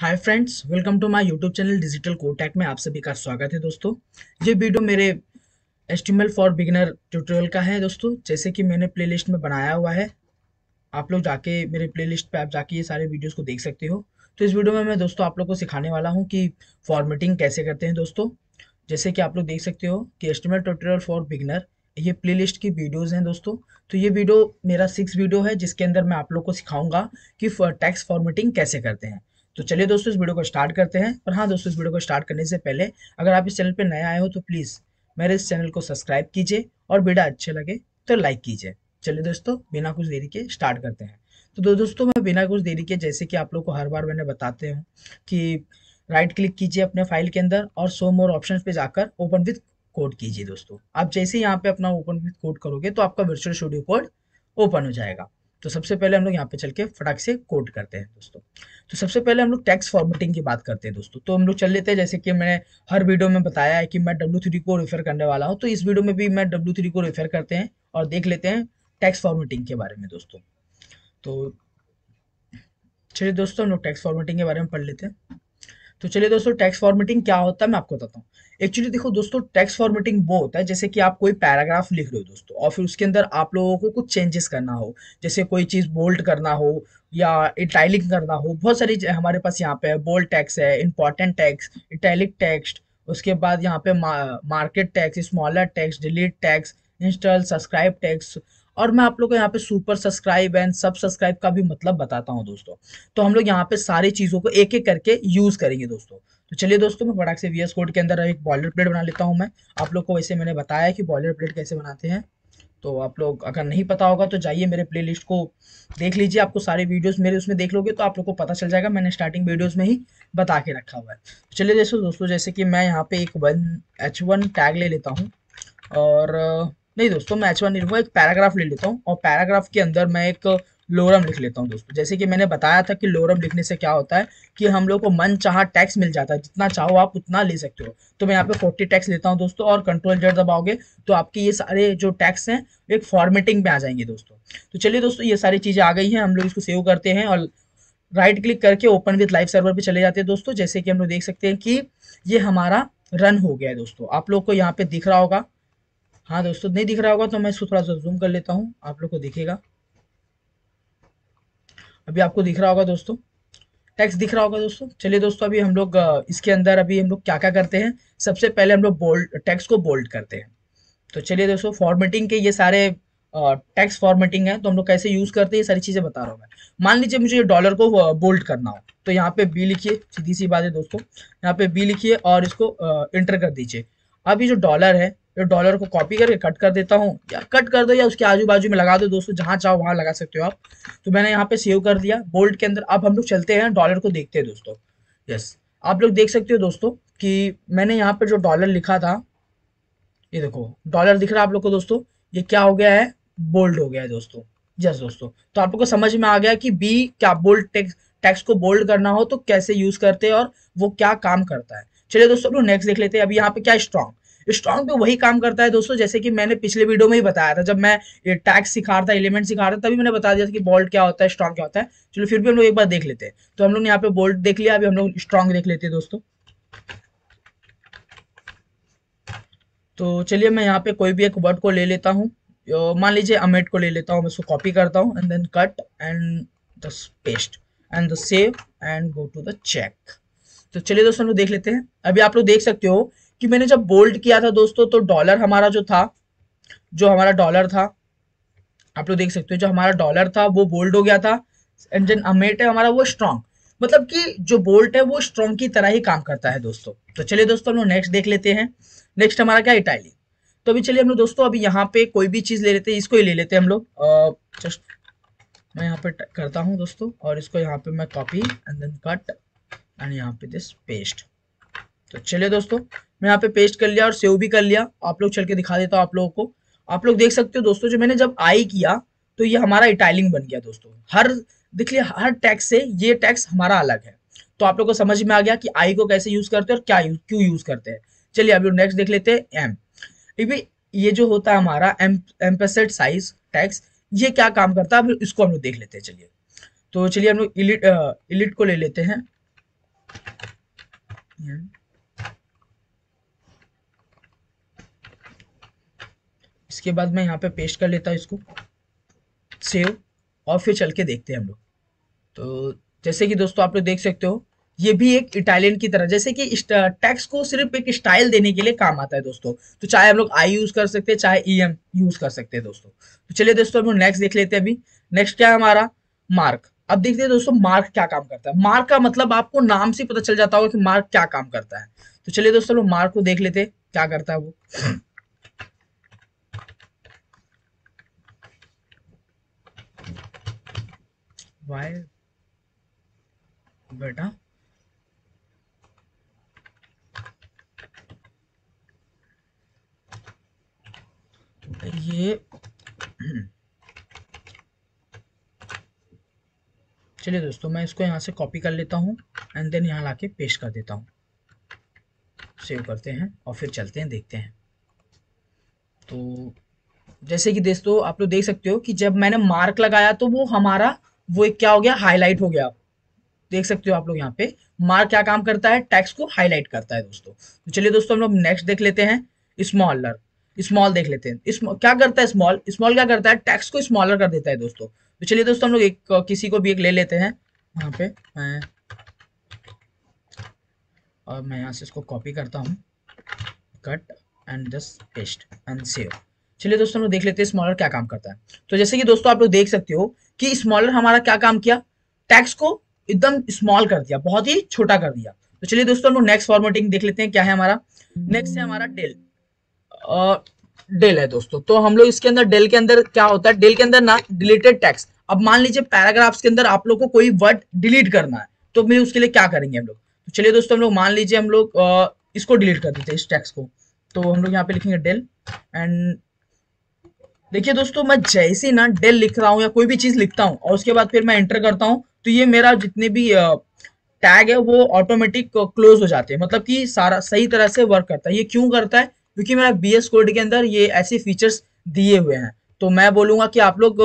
hi friends welcome to my YouTube channel digital कोटैक में आप सभी का स्वागत है दोस्तों ये वीडियो मेरे एस्टिमल फॉर बिगिनर ट्यूटोरियल का है दोस्तों जैसे कि मैंने प्लेलिस्ट में बनाया हुआ है आप लोग जाके मेरे प्लेलिस्ट पे आप जाके ये सारे वीडियोस को देख सकते हो तो इस वीडियो में मैं दोस्तों आप लोग को सिखाने वाला हूँ कि फॉर्मेटिंग कैसे करते हैं दोस्तों जैसे कि आप लोग देख सकते हो कि एस्टिमल ट्यूटोरियल फॉर बिगनर ये प्ले की वीडियोज़ हैं दोस्तों तो ये वीडियो मेरा सिक्स वीडियो है जिसके अंदर मैं आप लोग को सिखाऊंगा कि टैक्स फॉर्मेटिंग कैसे करते हैं तो चलिए दोस्तों इस वीडियो को स्टार्ट करते हैं और हाँ दोस्तों इस वीडियो को स्टार्ट करने से पहले अगर आप इस चैनल पर नए आए हो तो प्लीज़ मेरे इस चैनल को सब्सक्राइब कीजिए और वीडियो अच्छे लगे तो लाइक कीजिए चलिए दोस्तों बिना कुछ देरी के स्टार्ट करते हैं तो दो दोस्तों मैं बिना कुछ देरी के जैसे कि आप लोग को हर बार मैंने बताते हूँ कि राइट क्लिक कीजिए अपने फाइल के अंदर और सो मोर ऑप्शन पे जाकर ओपन विथ कोड कीजिए दोस्तों आप जैसे ही यहाँ पे अपना ओपन विथ कोड करोगे तो आपका वर्चुअल स्टूडियो कोड ओपन हो जाएगा तो सबसे पहले हम लोग यहाँ पे चल के फटाक से कोड करते हैं दोस्तों तो सबसे पहले हम लोग टैक्स फॉर्मेटिंग की बात करते हैं दोस्तों तो हम लोग चल लेते हैं जैसे कि मैंने हर वीडियो में बताया है कि मैं डब्ल्यू थ्री को रेफर करने वाला हूँ तो इस वीडियो में भी मैं डब्ल्यू थ्री को रेफर करते हैं और देख लेते हैं टैक्स फॉर्मेटिंग के बारे में दोस्तों तो चलिए दोस्तों हम लोग टैक्स फॉर्मेटिंग के बारे में पढ़ लेते हैं तो चलिए दोस्तों टैक्स फॉर्मेटिंग क्या होता है मैं आपको बताता हूँ एक्चुअली देखो दोस्तों टैक्स फॉर्मेटिंग वो होता है जैसे कि आप कोई पैराग्राफ लिख रहे हो दोस्तों और फिर उसके अंदर आप लोगों को कुछ चेंजेस करना हो जैसे कोई चीज़ बोल्ड करना हो या इटाइलिक करना हो बहुत सारी हमारे पास यहाँ पे बोल्ड टैक्स है इंपॉर्टेंट टैक्स इटैलिक टैक्स उसके बाद यहाँ पे marked text smaller text delete text inserted subscript text और मैं आप लोग को यहाँ पे superscript and subscript का भी मतलब बताता हूँ दोस्तों तो हम लोग यहाँ पे सारी चीज़ों को एक एक करके यूज़ करेंगे दोस्तों तो चलिए दोस्तों मैं फटाक से वी कोड के अंदर एक बॉयलर प्लेट बना लेता हूँ मैं आप लोग को वैसे मैंने बताया कि बॉयलर प्लेट कैसे बनाते हैं तो आप लोग अगर नहीं पता होगा तो जाइए मेरे प्लेलिस्ट को देख लीजिए आपको सारे वीडियोस मेरे उसमें देख लोगे तो आप लोग को पता चल जाएगा मैंने स्टार्टिंग वीडियोस में ही बता के रखा हुआ है तो चलिए जैसे दोस्तों जैसे कि मैं यहाँ पे एक वन एच वन टैग ले लेता हूँ और नहीं दोस्तों मैं एच वन निर्मो एक पैराग्राफ ले लेता हूँ और पैराग्राफ के अंदर मैं एक लोरम लिख लेता हूँ दोस्तों जैसे कि मैंने बताया था कि लोरम लिखने से क्या होता है कि हम लोग को मन चाह टैक्स मिल जाता है जितना चाहो आप उतना ले सकते हो तो मैं यहाँ पे फोर्टी टैक्स लेता हूँ दोस्तों और कंट्रोल जेड दबाओगे तो आपके ये सारे जो टैक्स हैं एक फॉर्मेटिंग में आ जाएंगे दोस्तों तो चलिए दोस्तों ये सारी चीज़ें आ गई है हम लोग इसको सेव करते हैं और राइट क्लिक करके ओपन विथ लाइव सर्वर पे चले जाते हैं दोस्तों जैसे कि हम लोग देख सकते हैं कि ये हमारा रन हो गया है दोस्तों आप लोग को यहाँ पे दिख रहा होगा हाँ दोस्तों नहीं दिख रहा होगा तो मैं इसको थोड़ा सा जूम कर लेता हूँ आप लोग को दिखेगा अभी आपको दिख रहा होगा दोस्तों टेक्स्ट दिख रहा होगा दोस्तों चलिए दोस्तों अभी हम लोग इसके अंदर अभी हम लोग क्या क्या करते हैं सबसे पहले हम लोग बोल्ड टेक्स्ट को बोल्ड करते हैं तो चलिए दोस्तों फॉर्मेटिंग के ये सारे टेक्स्ट फॉर्मेटिंग है तो हम लोग कैसे यूज़ करते हैं ये सारी चीज़ें बता रहा हूँ मान लीजिए मुझे डॉलर को बोल्ड करना हो तो यहाँ पे बी लिखिए सीधी सी बात है दोस्तों यहाँ पे बी लिखिए और इसको इंटर कर दीजिए अभी जो डॉलर है ये डॉलर को कॉपी करके कट कर देता हूँ या कट कर दो या उसके आजू बाजू में लगा दो दोस्तों जहाँ चाहो वहाँ लगा सकते हो आप तो मैंने यहाँ पे सेव कर दिया बोल्ट के अंदर अब हम लोग चलते हैं डॉलर को देखते हैं दोस्तों यस आप लोग देख सकते हो दोस्तों कि मैंने यहाँ पर जो डॉलर लिखा था ये देखो डॉलर दिख रहा है आप लोग को दोस्तों ये क्या हो गया है बोल्ड हो गया है दोस्तों यस दोस्तों तो आप लोग को समझ में आ गया कि बी क्या बोल्ड टेक्स टेक्स को बोल्ड करना हो तो कैसे यूज करते हैं और वो क्या काम करता है चलिए दोस्तों नेक्स्ट देख लेते हैं अभी यहाँ पे क्या स्ट्रॉन्ग स्ट्रॉन्ग पे वही काम करता है दोस्तों जैसे कि मैंने पिछले वीडियो में ही बताया था जब मैं ये टैक्स सिखा रहा था एलिमेंट सिखा रहा था तभी मैंने बता दिया था कि बोल्ट क्या होता है स्ट्रॉन्ग क्या होता है चलो फिर भी हम लोग एक बार देख लेते हैं तो हम लोग यहाँ पे बोल्ट देख लिया अभी हम लोग स्ट्रॉन्ग देख लेते हैं दोस्तों तो चलिए मैं यहाँ पे कोई भी एक वर्ड को ले लेता हूँ मान लीजिए अमेट को ले लेता हूँ मैं उसको कॉपी करता हूँ and then cut and the paste and the save and go to the check तो चलिए दोस्तों हम लोग देख लेते हैं अभी आप लोग देख सकते हो कि मैंने जब बोल्ड किया था दोस्तों तो डॉलर हमारा जो था जो हमारा डॉलर था आप लोग देख सकते हो जो हमारा डॉलर था वो बोल्ड हो गया था एंड जन अमेट है हमारा वो स्ट्रांग मतलब कि जो बोल्ट है वो स्ट्रॉन्ग की तरह ही काम करता है दोस्तों तो चलिए दोस्तों हम लोग नेक्स्ट देख लेते हैं नेक्स्ट हमारा क्या इटाली तो अभी चलिए हम लोग दोस्तों अभी यहाँ पे कोई भी चीज़ ले लेते हैं इसको ही ले लेते हैं हम लोग जस्ट मैं यहाँ पे करता हूँ दोस्तों और इसको यहाँ पे मैं कॉपी एंड देन कट एंड यहाँ पे दिस पेस्ट तो चलिए दोस्तों मैं यहाँ पे पेस्ट कर लिया और सेव भी कर लिया आप लोग चल के दिखा देता हूँ आप लोगों को आप लोग देख सकते हो दोस्तों जो मैंने जब आई किया तो ये हमारा इटाइलिंग बन गया दोस्तों हर देख लिया हर टैक्स से ये टैक्स हमारा अलग है तो आप लोग को समझ में आ गया कि आई को कैसे यूज करते हैं और क्या क्यों यूज करते हैं चलिए अभी नेक्स्ट देख लेते हैं एम ये जो होता है हमारा एम एम्पेसेट साइज टैक्स ये क्या काम करता है इसको हम लोग देख लेते हैं चलिए तो चलिए हम लोग इलिट इलिट uh, को ले लेते हैं इसके बाद मैं यहाँ पे पेस्ट कर लेता हूँ इसको सेव और फिर चल के देखते हैं हम लोग तो जैसे कि दोस्तों आप लोग देख सकते हो ये भी एक इटालियन की तरह जैसे कि टैक्स को सिर्फ एक स्टाइल देने के लिए काम आता है दोस्तों तो चाहे हम लोग आई यूज कर सकते हैं चाहे ई एम यूज कर सकते हैं दोस्तों तो चलिए दोस्तों हम लोग नेक्स्ट देख लेते हैं अभी नेक्स्ट क्या है हमारा मार्क अब देखते हैं दोस्तों मार्क क्या काम करता है मार्क का मतलब आपको नाम से पता चल जाता होगा कि मार्क क्या काम करता है तो चलिए दोस्तों लोग मार्क को देख लेते हैं क्या करता है वो वाई बेटा ये चलिए दोस्तों मैं इसको यहाँ से कॉपी कर लेता हूँ एंड देन यहाँ लाके पेस्ट कर देता हूँ सेव करते हैं और फिर चलते हैं देखते हैं तो जैसे कि दोस्तों आप लोग देख सकते हो कि जब मैंने मार्क लगाया तो वो हमारा वो एक क्या हो गया हाईलाइट हो गया देख सकते हो आप लोग यहाँ पे मार्क क्या काम करता है टैक्स को हाईलाइट करता है दोस्तों तो चलिए दोस्तों हम लोग नेक्स्ट देख लेते हैं स्मॉलर स्मॉल देख लेते हैं इस क्या करता है स्मॉल स्मॉल क्या करता है टैक्स को स्मॉलर कर देता है दोस्तों तो चलिए दोस्तों हम लोग एक किसी को भी एक ले लेते हैं यहाँ पे मैं और मैं यहाँ से इसको कॉपी करता हूँ cut and just paste and save चलिए दोस्तों हम लोग देख लेते हैं स्मॉलर क्या काम करता है तो जैसे कि दोस्तों आप लोग देख सकते हो कि स्मॉलर हमारा क्या काम किया टैक्स को एकदम स्मॉल कर दिया बहुत ही छोटा कर दिया तो चलिए दोस्तों हम नेक्स्ट फॉर्मेटिंग देख लेते हैं क्या है हमारा नेक्स्ट है हमारा डेल डेल है दोस्तों तो हम लोग इसके अंदर डेल के अंदर क्या होता है डेल के अंदर ना डिलीटेड टैक्स अब मान लीजिए पैराग्राफ्स के अंदर आप लोग को कोई वर्ड डिलीट करना है तो मैं उसके लिए क्या करेंगे हम लोग तो चलिए दोस्तों हम लोग मान लीजिए हम लोग इसको डिलीट कर देते हैं इस टैक्स को तो हम लोग यहाँ पे लिखेंगे डेल एंड देखिए दोस्तों मैं जैसे ना डेल लिख रहा हूँ या कोई भी चीज़ लिखता हूँ और उसके बाद फिर मैं एंटर करता हूँ तो ये मेरा जितने भी टैग है वो ऑटोमेटिक क्लोज हो जाते हैं मतलब कि सारा सही तरह से वर्क करता है ये क्यों करता है क्योंकि मेरा बी एस कोड के अंदर ये ऐसे फीचर्स दिए हुए हैं तो मैं बोलूंगा कि आप लोग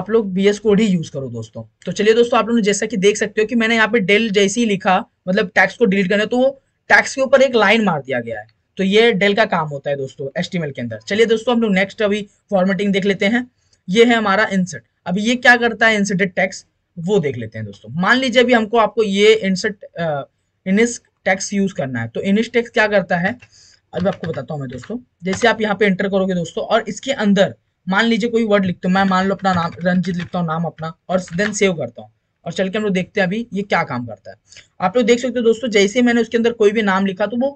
आप लोग बी एस कोड ही यूज़ करो दोस्तों तो चलिए दोस्तों आप लोग जैसा कि देख सकते हो कि मैंने यहाँ पे डेल जैसे ही लिखा मतलब टैक्स को डिलीट करना तो वो टैक्स के ऊपर एक लाइन मार दिया गया है तो ये डेल का काम होता है दोस्तों एस्टिमेल के अंदर चलिए दोस्तों हम लोग नेक्स्ट अभी फॉर्मेटिंग देख लेते हैं ये है हमारा इंसर्ट अभी ये क्या करता है इंसर्टेड टैक्स वो देख लेते हैं दोस्तों मान लीजिए अभी हमको आपको ये इंसर्ट इनिस टैक्स यूज करना है तो इनिस टैक्स क्या करता है अभी आपको बताता हूँ मैं दोस्तों जैसे आप यहाँ पे एंटर करोगे दोस्तों और इसके अंदर मान लीजिए कोई वर्ड लिखते हो मैं मान लो अपना नाम रंजित लिखता हूँ नाम अपना और देन सेव करता हूँ और चल के हम लोग देखते हैं अभी ये क्या काम करता है आप लोग देख सकते हो दोस्तों जैसे मैंने उसके अंदर कोई भी नाम लिखा तो वो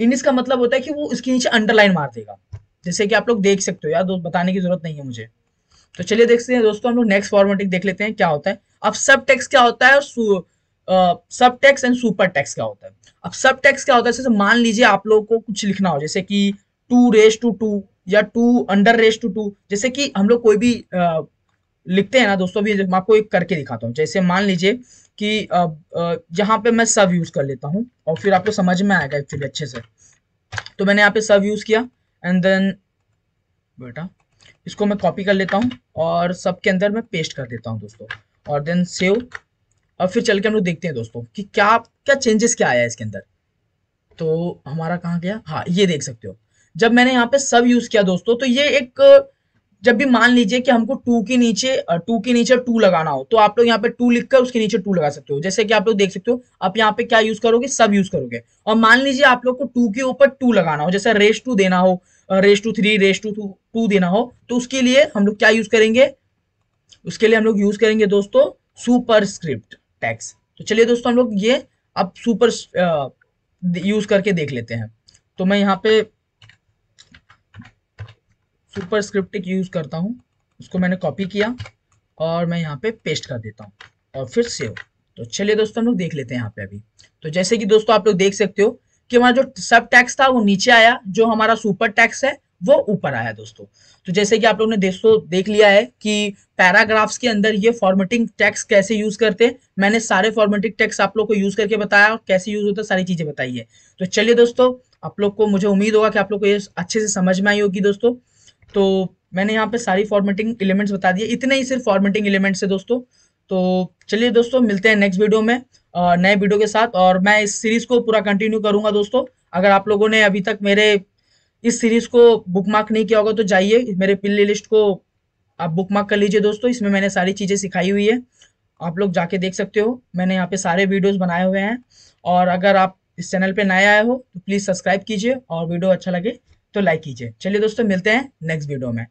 इनिस का मतलब होता है कि वो उसके नीचे अंडरलाइन मार देगा जैसे कि आप लोग देख सकते हो यार दोस्त बताने की जरूरत नहीं है मुझे तो चलिए देखते हैं दोस्तों हम लोग नेक्स्ट फॉर्मेटिंग देख लेते हैं क्या होता है अब सब टेक्स क्या होता है सब टेक्स एंड सुपर टेक्स क्या होता है अब सब टेक्स क्या होता है जैसे मान लीजिए आप लोगों को कुछ लिखना हो जैसे कि टू रेस टू टू या two under raise to two जैसे कि हम लोग कोई भी लिखते हैं ना दोस्तों अभी मैं आपको एक करके दिखाता हूँ जैसे मान लीजिए कि यहाँ पे मैं सब यूज कर लेता हूँ और फिर आपको समझ में आएगा एक्चुअली अच्छे से तो मैंने यहाँ पे सब यूज किया एंड देन बेटा इसको मैं कॉपी कर लेता हूँ और सब के अंदर मैं पेस्ट कर देता हूँ दोस्तों और देन सेव और फिर चल के हम लोग देखते हैं दोस्तों कि क्या क्या चेंजेस क्या आया है इसके अंदर तो हमारा कहाँ गया हाँ ये देख सकते हो जब मैंने यहाँ पे सब यूज़ किया दोस्तों तो ये एक जब भी मान लीजिए कि हमको टू के नीचे टू के नीचे टू लगाना हो तो आप लोग यहाँ पे टू लिखकर उसके नीचे टू लगा सकते हो जैसे कि आप लोग देख सकते हो आप यहाँ पे क्या यूज करोगे सब यूज करोगे और मान लीजिए आप लोग को टू के ऊपर टू लगाना हो जैसे रेस टू देना हो raise to three raise to two देना हो तो उसके लिए हम लोग क्या यूज करेंगे उसके लिए हम लोग यूज करेंगे दोस्तों सुपर स्क्रिप्ट टैक्स तो चलिए दोस्तों हम लोग ये अब सुपर यूज करके देख लेते हैं तो मैं यहाँ पे सुपर स्क्रिप्ट यूज़ करता हूँ उसको मैंने कॉपी किया और मैं यहाँ पे पेस्ट कर देता हूँ और फिर सेव तो चलिए दोस्तों हम लोग देख लेते हैं यहाँ पे अभी तो जैसे कि दोस्तों आप लोग देख सकते हो कि हमारा जो सब टैक्स था वो नीचे आया जो हमारा सुपर टैक्स है वो ऊपर आया दोस्तों तो जैसे कि आप लोगों ने दोस्तों देख लिया है कि पैराग्राफ्स के अंदर ये फॉर्मेटिंग टैक्स कैसे यूज करते हैं मैंने सारे फॉर्मेटिंग टैक्स आप लोग को यूज करके बताया और कैसे यूज होता है सारी चीजें बताई है तो चलिए दोस्तों आप लोग को मुझे उम्मीद होगा कि आप लोग को ये अच्छे से समझ में आई होगी दोस्तों तो मैंने यहाँ पे सारी फॉर्मेटिंग एलिमेंट्स बता दिए इतने ही सिर्फ फॉर्मेटिंग एलिमेंट्स है दोस्तों तो चलिए दोस्तों मिलते हैं नेक्स्ट वीडियो में नए वीडियो के साथ और मैं इस सीरीज़ को पूरा कंटिन्यू करूँगा दोस्तों अगर आप लोगों ने अभी तक मेरे इस सीरीज़ को बुक मार्क नहीं किया होगा तो जाइए मेरे प्ले लिस्ट को आप बुक मार्क कर लीजिए दोस्तों इसमें मैंने सारी चीज़ें सिखाई हुई है आप लोग जाके देख सकते हो मैंने यहाँ पे सारे वीडियोस बनाए हुए हैं और अगर आप इस चैनल पे नए आए हो तो प्लीज़ सब्सक्राइब कीजिए और वीडियो अच्छा लगे तो लाइक कीजिए चलिए दोस्तों मिलते हैं नेक्स्ट वीडियो में